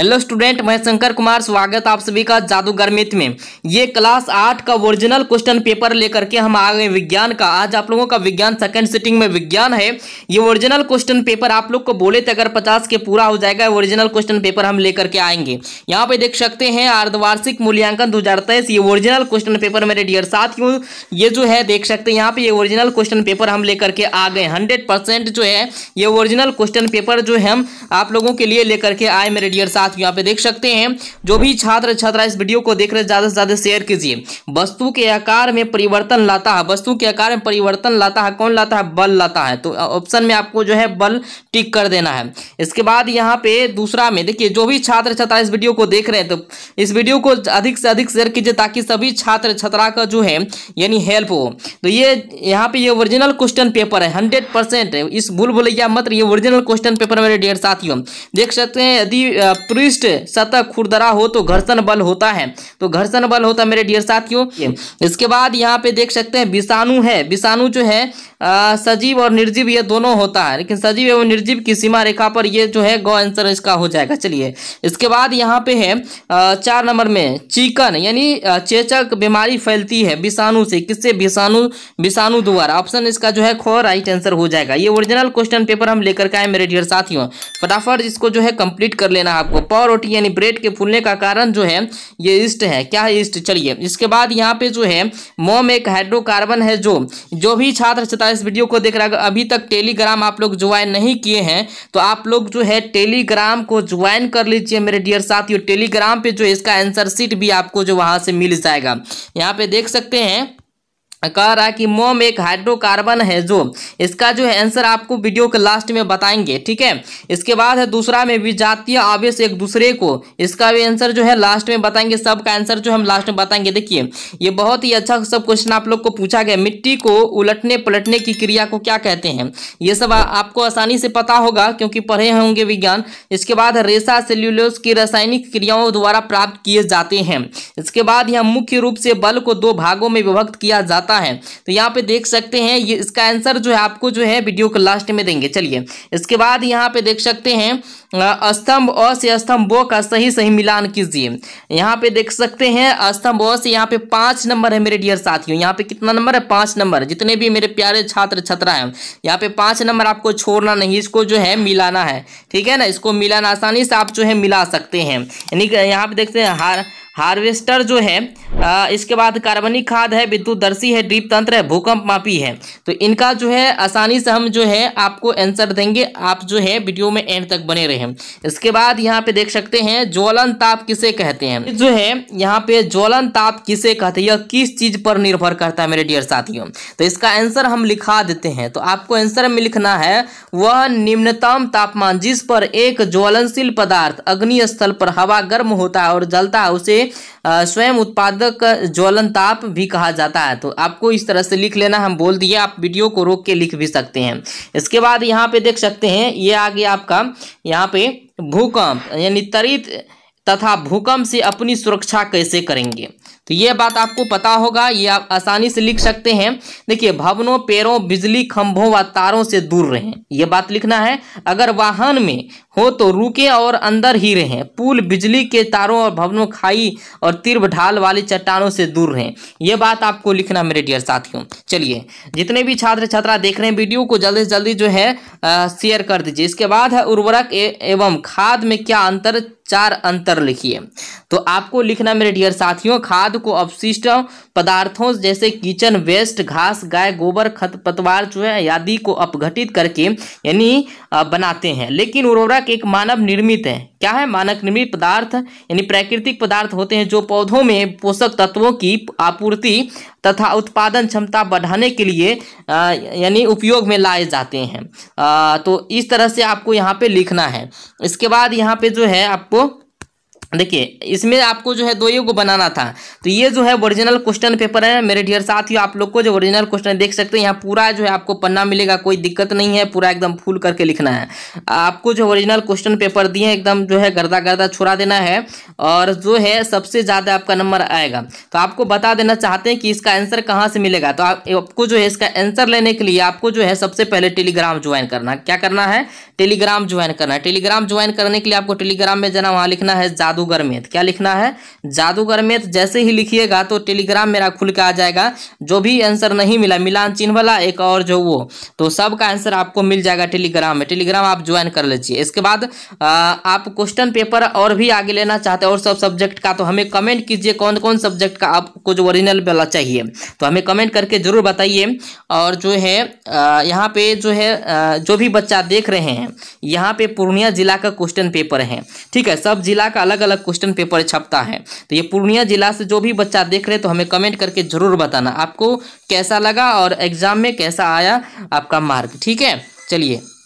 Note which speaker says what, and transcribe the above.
Speaker 1: hello student मैं शंकर कुमार स्वागत आप सभी का जादूगर मित में ये क्लास आठ का ओरिजिनल क्वेश्चन पेपर लेकर के हम आ गए विज्ञान का आज आप लोगों का विज्ञान सेकंड सिटिंग में विज्ञान है ये ओरिजिनल क्वेश्चन पेपर आप लोग को बोले थे अगर पचास के पूरा हो जाएगा ओरिजिनल क्वेश्चन पेपर हम लेकर के आएंगे यहाँ पे देख सकते हैं अर्धवार्षिक मूल्यांकन दो ये ओरिजिनल क्वेश्चन पेपर मेरे डियर साथियों ये जो है देख सकते हैं यहाँ पे ये ओरिजिनल क्वेश्चन पेपर हम लेकर के आ गए हंड्रेड जो है ये ओरिजिनल क्वेश्चन पेपर जो है हम आप लोगों के लिए लेकर के आए मेरे डियर साथ साथ यहाँ पे देख सकते हैं जो भी छात्र छात्रा इस वीडियो को देख रहे ज़्यादा से ज़्यादा शेयर कीजिए वस्तु के आकार में परिवर्तन लाता है वस्तु के आकार में परिवर्तन लाता है कौन लाता है बल लाता है तो ऑप्शन में आपको जो है बल टिक कर देना है इसके बाद यहाँ पे दूसरा में देखिए जो भी छात्र छात्रा इस वीडियो को देख रहे हैं तो इस वीडियो को अधिक से अधिक शेयर कीजिए ताकि सभी छात्र छात्रा का जो है यानी हेल्प हो तो ये यहाँ पे ये ओरिजिनल क्वेश्चन पेपर है हंड्रेड परसेंट इस भूल भुलैया मत ये ओरिजिनल क्वेश्चन पेपर मेरे डियर साथियों देख सकते हैं यदि पृष्ठ सतह खुरदरा हो तो घर्षण बल होता है तो घर्षण बल होता है मेरे डियर साथियों इसके बाद यहाँ पे देख सकते हैं विषाणु है विषाणु जो है आ, सजीव और निर्जीव ये दोनों होता है लेकिन सजीव एवं निर्जीव की सीमा रेखा पर ये जो है गौ आंसर इसका हो जाएगा चलिए इसके बाद यहाँ पे है चार नंबर में चिकन यानी चेचक बीमारी फैलती है विषाणु से किससे विषाणु विषाणु द्वारा ऑप्शन इसका जो है खो राइट आंसर हो जाएगा ये ओरिजिनल क्वेश्चन पेपर हम लेकर के आए मेरे डियर साथियों फटाफट इसको जो है कंप्लीट कर लेना आपको पाव रोटी यानी ब्रेड के फूलने का कारण जो है ये ईस्ट है क्या है ईस्ट चलिए इसके बाद यहाँ पे जो है मोम एक हाइड्रोकार्बन है जो जो भी छात्र छात्रा इस वीडियो को देख रहा है अभी तक टेलीग्राम आप लोग ज्वाइन नहीं किए हैं तो आप लोग जो है टेलीग्राम को ज्वाइन कर लीजिए मेरे डियर साथियों टेलीग्राम पे जो इसका आंसर सीट भी आपको जो वहाँ से मिल जाएगा यहाँ पे देख सकते हैं कह रहा है कि मोम एक हाइड्रोकार्बन है जो इसका जो है आंसर आपको वीडियो के लास्ट में बताएंगे ठीक है इसके बाद है दूसरा में विजातीय आवेश एक दूसरे को इसका भी आंसर जो है लास्ट में बताएंगे सबका आंसर जो हम लास्ट में बताएंगे देखिए ये बहुत ही अच्छा सब क्वेश्चन आप लोग को पूछा गया मिट्टी को उलटने पलटने की क्रिया को क्या कहते हैं ये सब आपको आसानी से पता होगा क्योंकि पढ़े होंगे विज्ञान इसके बाद रेशा सेल्यूलोस की रासायनिक क्रियाओं द्वारा प्राप्त किए जाते हैं इसके बाद यह मुख्य रूप से बल को दो भागों में विभक्त किया जाता आता है तो यहाँ पे देख सकते हैं ये इसका आंसर जो है आपको जो है वीडियो के लास्ट में देंगे चलिए इसके बाद यहाँ पे देख सकते हैं स्तंभ अ से स्तंभ ब का सही सही मिलान कीजिए यहाँ पे देख सकते हैं स्तंभ अ से यहाँ पे पांच नंबर है मेरे डियर साथियों यहाँ पे कितना नंबर है पांच नंबर जितने भी मेरे प्यारे छात्र छात्रा हैं यहाँ पे पांच नंबर आपको छोड़ना नहीं इसको जो है मिलाना है ठीक है ना इसको मिलाना आसानी से आप जो है मिला सकते हैं यानी यहाँ पे देखते हैं हार हार्वेस्टर जो है आ, इसके बाद कार्बनिक खाद है विद्युत दर्शी है ड्रीप तंत्र है भूकंप मापी है तो इनका जो है आसानी से हम जो है आपको आंसर देंगे आप जो है वीडियो में एंड तक बने रहें इसके बाद यहाँ पे देख सकते हैं ज्वलन ताप किसे कहते हैं जो है यहाँ पे ज्वलन ताप किसे कहते हैं यह किस चीज पर निर्भर करता है मेरे डियर साथियों तो इसका आंसर हम लिखा देते हैं तो आपको आंसर में लिखना है वह निम्नतम तापमान जिस पर एक ज्वलनशील पदार्थ अग्निस्थल पर हवा गर्म होता है और जलता है उसे स्वयं उत्पादक ज्वलन ताप भी कहा जाता है तो आपको इस तरह से लिख लेना हम बोल दिए आप वीडियो को रोक के लिख भी सकते हैं इसके बाद यहाँ पे देख सकते हैं ये आ गया आपका यहाँ पे भूकंप यानी तरित तथा भूकंप से अपनी सुरक्षा कैसे करेंगे तो ये बात आपको पता होगा ये आप आसानी से लिख सकते हैं देखिए भवनों पेड़ों बिजली खंभों व तारों से दूर रहें ये बात लिखना है अगर वाहन में हो तो रुके और अंदर ही रहें पुल बिजली के तारों और भवनों खाई और तीव्र ढाल वाली चट्टानों से दूर रहें ये बात आपको लिखना मेरे डियर साथियों चलिए जितने भी छात्र छात्रा देख रहे हैं वीडियो को जल्दी से जल्दी जो है शेयर कर दीजिए इसके बाद है उर्वरक एवं खाद में क्या अंतर चार अंतर लिखिए तो आपको लिखना मेरे डियर साथियों खाद को अवशिष्ट पदार्थों जैसे किचन वेस्ट घास गाय गोबर खत पतवार चूहे आदि को अपघटित करके यानी बनाते हैं लेकिन उर्वरक एक मानव निर्मित है क्या है मानक निर्मित पदार्थ यानी प्राकृतिक पदार्थ होते हैं जो पौधों में पोषक तत्वों की आपूर्ति तथा उत्पादन क्षमता बढ़ाने के लिए यानी उपयोग में लाए जाते हैं आ, तो इस तरह से आपको यहाँ पे लिखना है इसके बाद यहाँ पे जो है आपको देखिए इसमें आपको जो है दो ही को बनाना था तो ये जो है ओरिजिनल क्वेश्चन पेपर है मेरे डियर साथियों आप लोग को जो ओरिजिनल क्वेश्चन देख सकते हैं यहाँ पूरा जो है आपको पन्ना मिलेगा कोई दिक्कत नहीं है पूरा एकदम फुल करके लिखना है आपको जो ओरिजिनल क्वेश्चन पेपर दिए हैं एकदम जो है गर्दा गर्दा छुड़ा देना है और जो है सबसे ज़्यादा आपका नंबर आएगा तो आपको बता देना चाहते हैं कि इसका आंसर कहाँ से मिलेगा तो आपको जो है इसका आंसर लेने के लिए आपको जो है सबसे पहले टेलीग्राम ज्वाइन करना क्या करना है टेलीग्राम ज्वाइन करना है टेलीग्राम ज्वाइन करने के लिए आपको टेलीग्राम में जाना वहाँ लिखना है ज़्यादा जादूगर मेथ क्या लिखना है जादूगर मेथ जैसे ही लिखिएगा तो टेलीग्राम मेरा खुल के आ जाएगा जो भी आंसर नहीं मिला मिलान चिन्ह वाला एक और जो वो तो सबका आंसर आपको मिल जाएगा टेलीग्राम में टेलीग्राम आप ज्वाइन कर लीजिए इसके बाद आ, आप क्वेश्चन पेपर और भी आगे लेना चाहते हैं और सब सब्जेक्ट का तो हमें कमेंट कीजिए कौन कौन सब्जेक्ट का आपको जो ओरिजिनल वाला चाहिए तो हमें कमेंट करके ज़रूर बताइए और जो है यहाँ पे जो है जो भी बच्चा देख रहे हैं यहाँ पे पूर्णिया जिला का क्वेश्चन पेपर है ठीक है सब जिला का अलग अलग क्वेश्चन पेपर छपता है तो ये पूर्णिया जिला से जो भी बच्चा देख रहे तो हमें कमेंट करके जरूर बताना आपको कैसा लगा और एग्जाम में कैसा आया आपका मार्क ठीक है चलिए